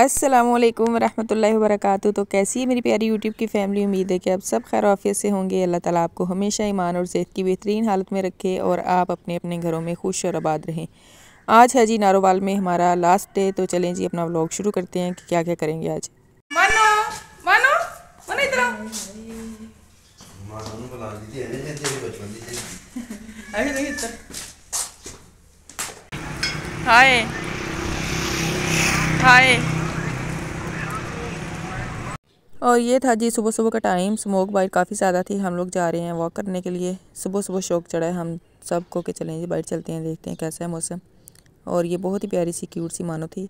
अस्सलाम वालेकुम रहमतुल्लाहि तो कैसी है मेरी प्यारी यूट्यूब की फैमिली उम्मीद है कि आप सब खैर ऑफिस से होंगे अल्लाह ताला आपको हमेशा ईमान और सेहत की बेहतरीन हालत में रखे और आप अपने अपने घरों में खुश और आबाद रहें आज है जी नारोवाल में हमारा लास्ट डे तो चलें जी अपना व्लॉग शुरू करते हैं कि क्या क्या करेंगे आज मानो मानो मानो हाय हाय और ये था जी सुबह सुबह का टाइम स्मोक बाइट काफ़ी ज़्यादा थी हम लोग जा रहे हैं वॉक करने के लिए सुबह सुबह शौक चढ़ा है हम सबको के चलें जी बाइट चलते हैं देखते हैं कैसा है मौसम और ये बहुत ही प्यारी सी क्यूट सी मानो थी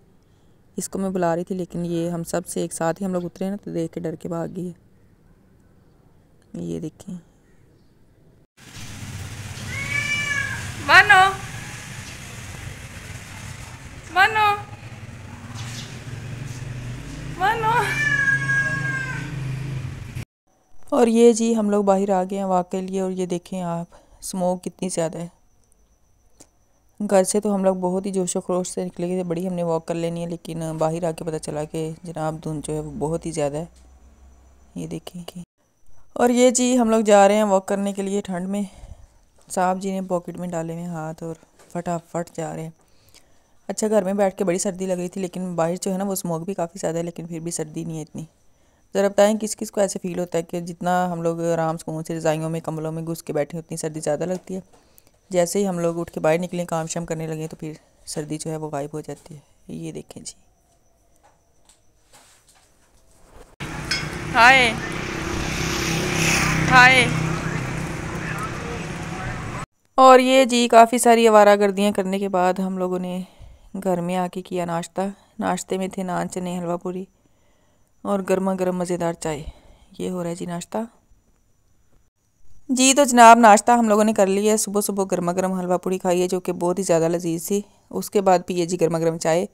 इसको मैं बुला रही थी लेकिन ये हम सब से एक साथ ही हम लोग उतरे ना तो देख के डर के भाग गई ये देखें मानो मानो मानो और ये जी हम लोग बाहर आ गए हैं वॉक के लिए और ये देखें आप स्मोक कितनी ज़्यादा है घर से तो हम लोग बहुत ही जोश खरोश से निकले थे बड़ी हमने वॉक कर लेनी है लेकिन बाहर आके पता चला कि जनाब धुंध जो है वो बहुत ही ज़्यादा है ये देखें और ये जी हम लोग जा रहे हैं वॉक करने के लिए ठंड में साहब जी ने पॉकेट में डाले हुए हाथ और फटाफट जा रहे हैं अच्छा घर में बैठ के बड़ी सर्दी लग रही थी लेकिन बाहर जो है ना वो स्मोक भी काफ़ी ज़्यादा है लेकिन फिर भी सर्दी नहीं है इतनी ज़रा बताएं किस किस को ऐसे फील होता है कि जितना हम लोग आराम सुकून से रज़ाइयों में कमलों में घुस के बैठे उतनी सर्दी ज़्यादा लगती है जैसे ही हम लोग उठ के बाहर निकलें काम शाम करने लगें तो फिर सर्दी जो है वो गायब हो जाती है ये देखें जी हाय हाय और ये जी काफ़ी सारी आवारा गर्दियाँ करने के बाद हम लोगों ने घर में आके किया नाश्ता नाश्ते में थे नान चने हलवा पूरी और गर्मा गर्म मज़ेदार चाय ये हो रहा है जी नाश्ता जी तो जनाब नाश्ता हम लोगों ने कर लिया है सुबह सुबह गर्मा गर्म हलवा पूड़ी खाई है जो कि बहुत ही ज़्यादा लजीज थी उसके बाद पिए जी गर्मा गर्म चाय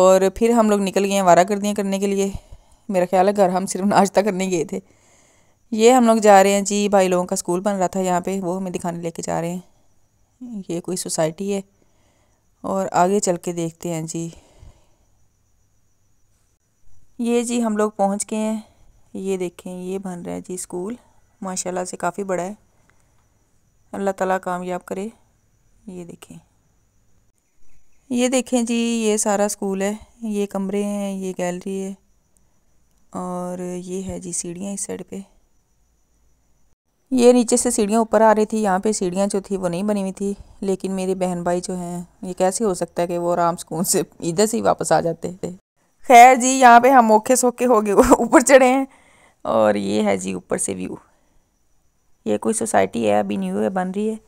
और फिर हम लोग निकल गए हैं वारा गर्दियाँ करने के लिए मेरा ख्याल है घर हम सिर्फ नाश्ता करने गए थे ये हम लोग जा रहे हैं जी भाई लोगों का स्कूल बन रहा था यहाँ पे वो हमें दिखाने लेके जा रहे हैं ये कोई सोसाइटी है और आगे चल के देखते हैं जी ये जी हम लोग पहुंच गए हैं ये देखें ये बन रहा है जी स्कूल माशाल्लाह से काफ़ी बड़ा है अल्लाह ताला कामयाब करे ये देखें ये देखें जी ये सारा स्कूल है ये कमरे हैं ये गैलरी है और ये है जी सीढ़ियाँ इस साइड पे ये नीचे से सीढ़ियाँ ऊपर आ रही थी यहाँ पे सीढ़ियाँ जो थी वो नहीं बनी हुई थी लेकिन मेरे बहन भाई जो हैं ये कैसे हो सकता है कि वो आराम सुकून से इधर से ही वापस आ जाते थे खैर जी यहाँ पे हम ओखे सोखे हो गए ऊपर चढ़े हैं और ये है जी ऊपर से व्यू ये कोई सोसाइटी है अभी न्यू है बन रही है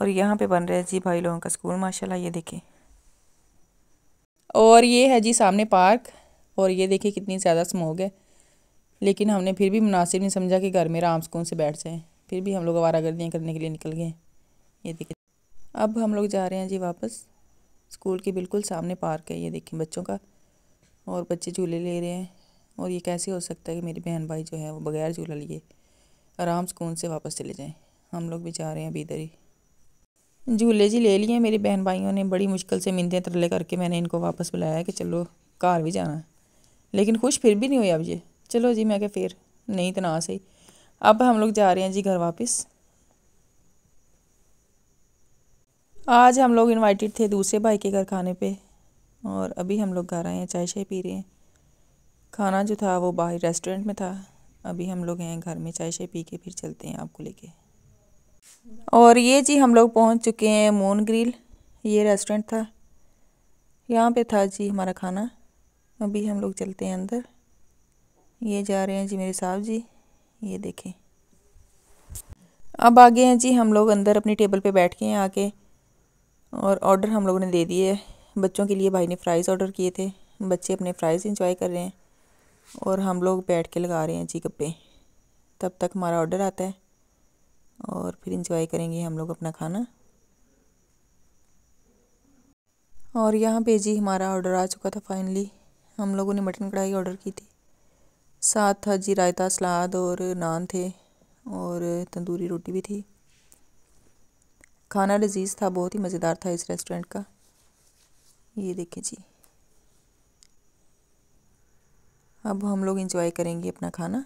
और यहाँ पे बन रहा है जी भाई लोगों का स्कूल माशाल्लाह ये देखें और ये है जी सामने पार्क और ये देखें कितनी ज़्यादा स्मोग है लेकिन हमने फिर भी मुनासिब नहीं समझा कि घर में आराम सुकून से बैठ जाएँ फिर भी हम लोग आवारा गर्दियाँ करने के लिए निकल गए ये देखें अब हम लोग जा रहे हैं जी वापस स्कूल के बिल्कुल सामने पार्क है ये देखिए बच्चों का और बच्चे झूले ले रहे हैं और ये कैसे हो सकता है कि मेरी बहन भाई जो है वो बगैर झूला लिए आराम सुकून से वापस चले जाएँ हम लोग भी जा रहे हैं अभी इधर ही झूले जी ले लिए मेरी बहन भाइयों ने बड़ी मुश्किल से मिंदे तरले करके मैंने इनको वापस बुलाया कि चलो कार भी जाना है लेकिन खुश फिर भी नहीं हुई अब ये चलो जी मैं क्या फिर नहीं तो ना सही अब हम लोग जा रहे हैं जी घर वापस आज हम लोग इनवाइटेड थे दूसरे भाई के घर खाने पे और अभी हम लोग घर रहे हैं चाय शाय पी रहे हैं खाना जो था वो बाहर रेस्टोरेंट में था अभी हम लोग हैं घर में चाय शाय पी के फिर चलते हैं आपको लेके और ये जी हम लोग पहुंच चुके हैं मोन ग्रिल ये रेस्टोरेंट था यहाँ पे था जी हमारा खाना अभी हम लोग चलते हैं अंदर ये जा रहे हैं जी मेरे साहब जी ये देखें अब आ गए हैं जी हम लोग अंदर अपनी टेबल पे बैठ के हैं आके और ऑर्डर हम लोगों ने दे दिए है बच्चों के लिए भाई ने फ़्राइज़ ऑर्डर किए थे बच्चे अपने फ़्राइज़ इंजॉय कर रहे हैं और हम लोग बैठ के लगा रहे हैं जी गप्पे तब तक हमारा ऑर्डर आता है और फिर इंजॉय करेंगे हम लोग अपना खाना और यहाँ पे जी हमारा ऑर्डर आ चुका था फाइनली हम लोगों ने मटन कढ़ाई ऑर्डर की थी साथ था जी रायता सलाद और नान थे और तंदूरी रोटी भी थी खाना लजीज था बहुत ही मज़ेदार था इस रेस्टोरेंट का ये देखें जी अब हम लोग इंजॉय करेंगे अपना खाना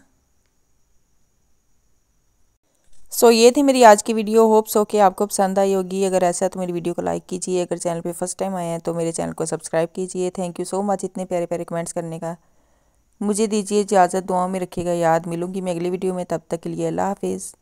सो so, ये थी मेरी आज की वीडियो होप सो कि आपको पसंद आई होगी अगर ऐसा है तो मेरी वीडियो को लाइक कीजिए अगर चैनल पे फर्स्ट टाइम आए हैं तो मेरे चैनल को सब्सक्राइब कीजिए थैंक यू सो मच इतने प्यारे प्यारे कमेंट्स करने का मुझे दीजिए इजाज़त दुआओं में रखिएगा याद मिलूंगी मैं अगली वीडियो में तब तक के लिए अल्लाह हाफिज़